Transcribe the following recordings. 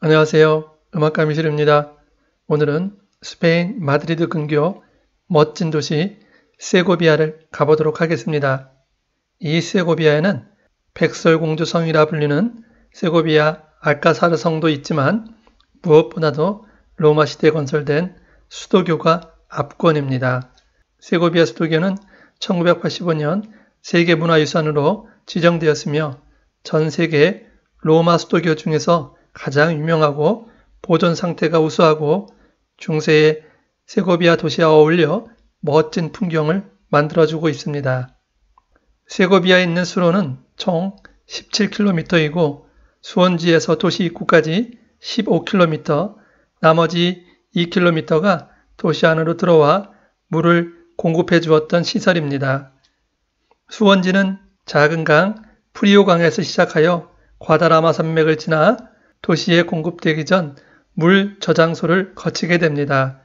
안녕하세요. 음악가 미실입니다. 오늘은 스페인 마드리드 근교 멋진 도시 세고비아를 가보도록 하겠습니다. 이 세고비아에는 백설공주성이라 불리는 세고비아 알카사르 성도 있지만 무엇보다도 로마 시대 에 건설된 수도교가 압권입니다. 세고비아 수도교는 1985년 세계문화유산으로 지정되었으며 전 세계 로마 수도교 중에서 가장 유명하고 보존 상태가 우수하고 중세의 세고비아 도시와 어울려 멋진 풍경을 만들어주고 있습니다. 세고비아에 있는 수로는 총 17km이고 수원지에서 도시 입구까지 15km, 나머지 2km가 도시 안으로 들어와 물을 공급해 주었던 시설입니다. 수원지는 작은 강 프리오강에서 시작하여 과다라마 산맥을 지나 도시에 공급되기 전 물 저장소를 거치게 됩니다.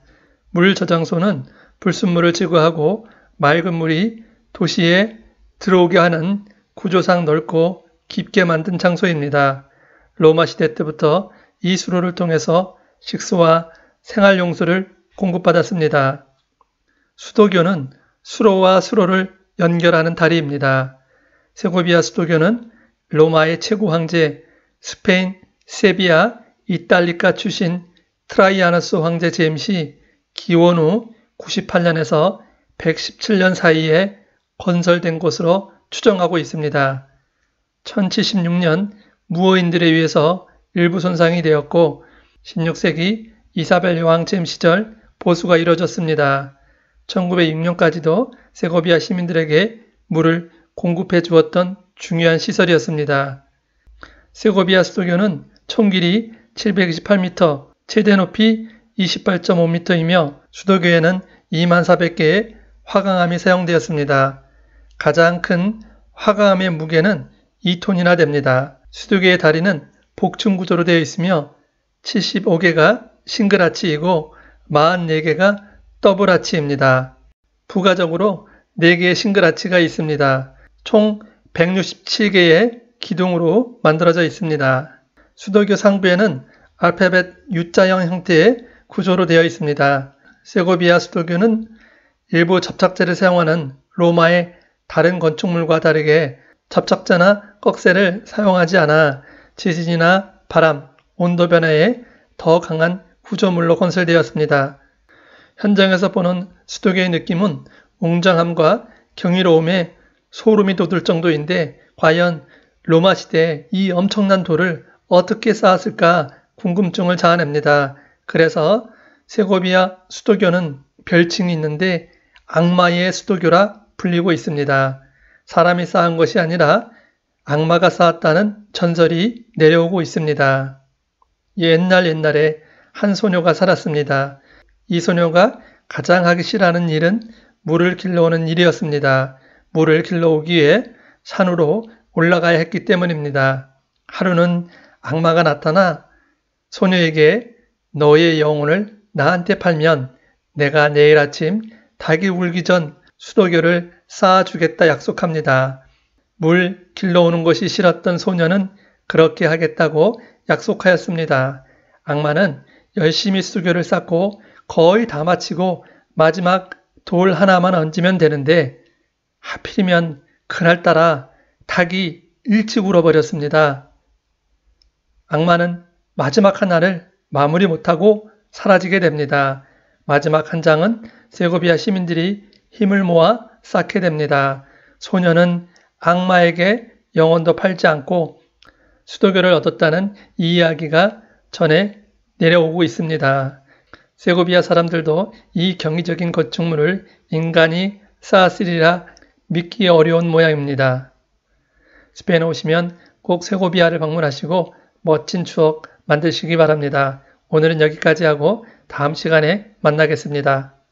물 저장소는 불순물을 제거하고 맑은 물이 도시에 들어오게 하는 구조상 넓고 깊게 만든 장소입니다. 로마 시대 때부터 이 수로를 통해서 식수와 생활용수를 공급받았습니다. 수도교는 수로와 수로를 연결하는 다리입니다. 세고비아 수도교는 로마의 최고 황제 스페인 세비야 이탈리카 출신 트라이아누스 황제 제임시 기원 후 98년에서 117년 사이에 건설된 것으로 추정하고 있습니다. 1076년 무어인들에 의해서 일부 손상이 되었고 16세기 이사벨 여왕 잼 시절 보수가 이뤄졌습니다. 1906년까지도 세고비아 시민들에게 물을 공급해 주었던 중요한 시설이었습니다. 세고비아 수도교는 총 길이 728m, 최대 높이 28.5m이며 수도교에는 2400개의 화강암이 사용되었습니다. 가장 큰 화강암의 무게는 2톤이나 됩니다. 수도계의 다리는 복층 구조로 되어 있으며 75개가 싱글아치이고 44개가 더블아치입니다. 부가적으로 4개의 싱글아치가 있습니다. 총 167개의 기둥으로 만들어져 있습니다. 수도교 상부에는 알파벳 U자형 형태의 구조로 되어 있습니다. 세고비아 수도교는 일부 접착제를 사용하는 로마의 다른 건축물과 다르게 접착제나 꺽쇠를 사용하지 않아 지진이나 바람, 온도 변화에 더 강한 구조물로 건설되었습니다. 현장에서 보는 수도교의 느낌은 웅장함과 경이로움에 소름이 돋을 정도인데 과연 로마 시대의 이 엄청난 돌을 어떻게 쌓았을까 궁금증을 자아냅니다. 그래서 세고비아 수도교는 별칭이 있는데 악마의 수도교라 불리고 있습니다. 사람이 쌓은 것이 아니라 악마가 쌓았다는 전설이 내려오고 있습니다. 옛날 옛날에 한 소녀가 살았습니다. 이 소녀가 가장 하기 싫어하는 일은 물을 길러오는 일이었습니다. 물을 길러오기 에 산으로 올라가야 했기 때문입니다. 하루는 악마가 나타나 소녀에게 너의 영혼을 나한테 팔면 내가 내일 아침 닭이 울기 전 수도교를 쌓아주겠다 약속합니다. 물 길러오는 것이 싫었던 소녀는 그렇게 하겠다고 약속하였습니다. 악마는 열심히 수교를 쌓고 거의 다 마치고 마지막 돌 하나만 얹으면 되는데 하필이면 그날따라 닭이 일찍 울어버렸습니다. 악마는 마지막 하나를 마무리 못하고 사라지게 됩니다. 마지막 한 장은 세고비아 시민들이 힘을 모아 쌓게 됩니다. 소녀는 악마에게 영혼도 팔지 않고 수도교를 얻었다는 이 이야기가 전에 내려오고 있습니다. 세고비아 사람들도 이 경이적인 건축물을 인간이 쌓았으리라 믿기 어려운 모양입니다. 스페인에 오시면 꼭 세고비아를 방문하시고 멋진 추억 만드시기 바랍니다. 오늘은 여기까지 하고 다음 시간에 만나겠습니다.